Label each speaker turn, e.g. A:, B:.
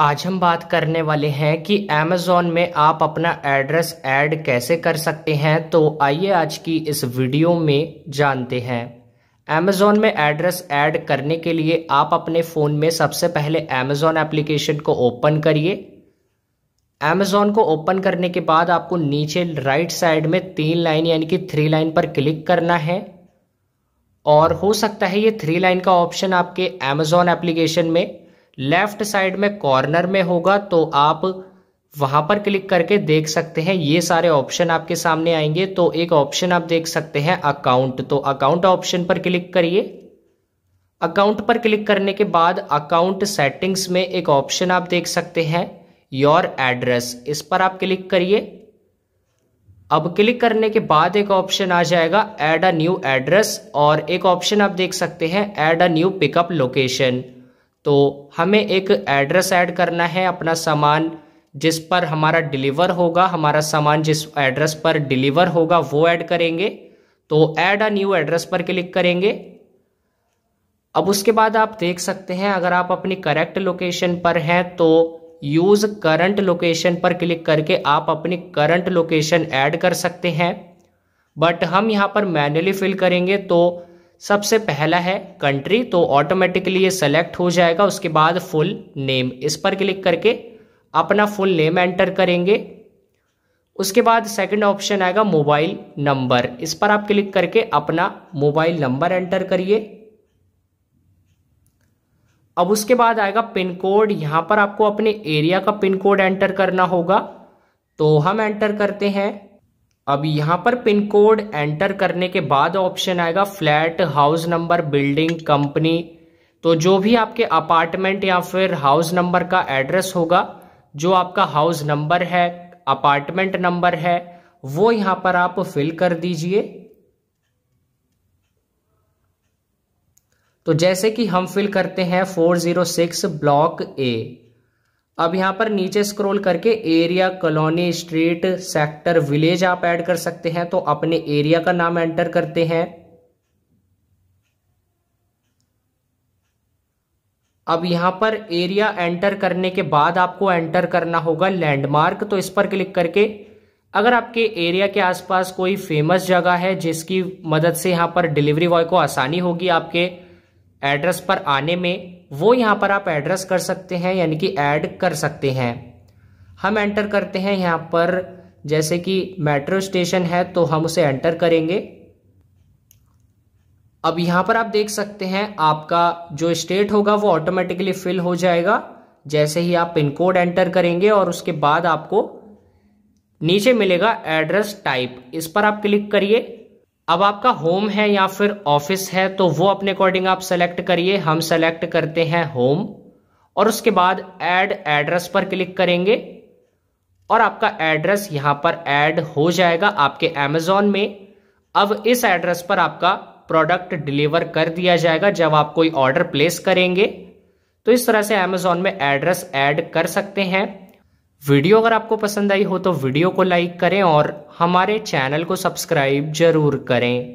A: आज हम बात करने वाले हैं कि Amazon में आप अपना एड्रेस ऐड एड कैसे कर सकते हैं तो आइए आज की इस वीडियो में जानते हैं Amazon में एड्रेस ऐड एड करने के लिए आप अपने फ़ोन में सबसे पहले Amazon एप्लीकेशन को ओपन करिए Amazon को ओपन करने के बाद आपको नीचे राइट साइड में तीन लाइन यानी कि थ्री लाइन पर क्लिक करना है और हो सकता है ये थ्री लाइन का ऑप्शन आपके Amazon एप्लीकेशन में लेफ्ट साइड में कॉर्नर में होगा तो आप वहां पर क्लिक करके देख सकते हैं ये सारे ऑप्शन आपके सामने आएंगे तो एक ऑप्शन आप देख सकते हैं अकाउंट तो अकाउंट ऑप्शन पर क्लिक करिए अकाउंट पर क्लिक करने के बाद अकाउंट सेटिंग्स में एक ऑप्शन आप देख सकते हैं योर एड्रेस इस पर आप क्लिक करिए अब क्लिक करने के बाद एक ऑप्शन आ जाएगा एड अ न्यू एड्रेस और एक ऑप्शन आप देख सकते हैं add a new pickup location तो हमें एक एड्रेस ऐड करना है अपना सामान जिस पर हमारा डिलीवर होगा हमारा सामान जिस एड्रेस पर डिलीवर होगा वो ऐड करेंगे तो ऐड अ न्यू एड्रेस पर क्लिक करेंगे अब उसके बाद आप देख सकते हैं अगर आप अपनी करेक्ट लोकेशन पर हैं तो यूज करंट लोकेशन पर क्लिक करके आप अपनी करंट लोकेशन ऐड कर सकते हैं बट हम यहाँ पर मैन्युअली फिल करेंगे तो सबसे पहला है कंट्री तो ऑटोमेटिकली ये सेलेक्ट हो जाएगा उसके बाद फुल नेम इस पर क्लिक करके अपना फुल नेम एंटर करेंगे उसके बाद सेकंड ऑप्शन आएगा मोबाइल नंबर इस पर आप क्लिक करके अपना मोबाइल नंबर एंटर करिए अब उसके बाद आएगा पिन कोड यहां पर आपको अपने एरिया का पिन कोड एंटर करना होगा तो हम एंटर करते हैं अब यहां पर पिन कोड एंटर करने के बाद ऑप्शन आएगा flat house number building company तो जो भी आपके अपार्टमेंट या फिर हाउस नंबर का एड्रेस होगा जो आपका हाउस नंबर है अपार्टमेंट नंबर है वो यहां पर आप फिल कर दीजिए तो जैसे कि हम फिल करते हैं 406 ब्लॉक ए अब यहाँ पर नीचे स्क्रॉल करके area colony street sector village आप ऐड कर सकते हैं तो अपने एरिया का नाम एंटर करते हैं अब यहां पर एरिया एंटर करने के बाद आपको एंटर करना होगा लैंडमार्क तो इस पर क्लिक करके अगर आपके एरिया के आसपास कोई फेमस जगह है जिसकी मदद से यहां पर डिलीवरी बॉय को आसानी होगी आपके एड्रेस पर आने में वो यहाँ पर आप एड्रेस कर सकते हैं यानी कि ऐड कर सकते हैं हम एंटर करते हैं यहाँ पर जैसे कि मेट्रो स्टेशन है तो हम उसे एंटर करेंगे अब यहाँ पर आप देख सकते हैं आपका जो स्टेट होगा वो ऑटोमेटिकली फिल हो जाएगा जैसे ही आप पिन कोड एंटर करेंगे और उसके बाद आपको नीचे मिलेगा एड्रेस टाइप इस पर आप क्लिक करिए अब आपका होम है या फिर ऑफिस है तो वो अपने अकॉर्डिंग आप सेलेक्ट करिए हम सेलेक्ट करते हैं होम और उसके बाद ऐड एड्रेस पर क्लिक करेंगे और आपका एड्रेस यहां पर ऐड हो जाएगा आपके अमेजोन में अब इस एड्रेस पर आपका प्रोडक्ट डिलीवर कर दिया जाएगा जब आप कोई ऑर्डर प्लेस करेंगे तो इस तरह से अमेजोन में एड्रेस ऐड कर सकते हैं वीडियो अगर आपको पसंद आई हो तो वीडियो को लाइक करें और हमारे चैनल को सब्सक्राइब जरूर करें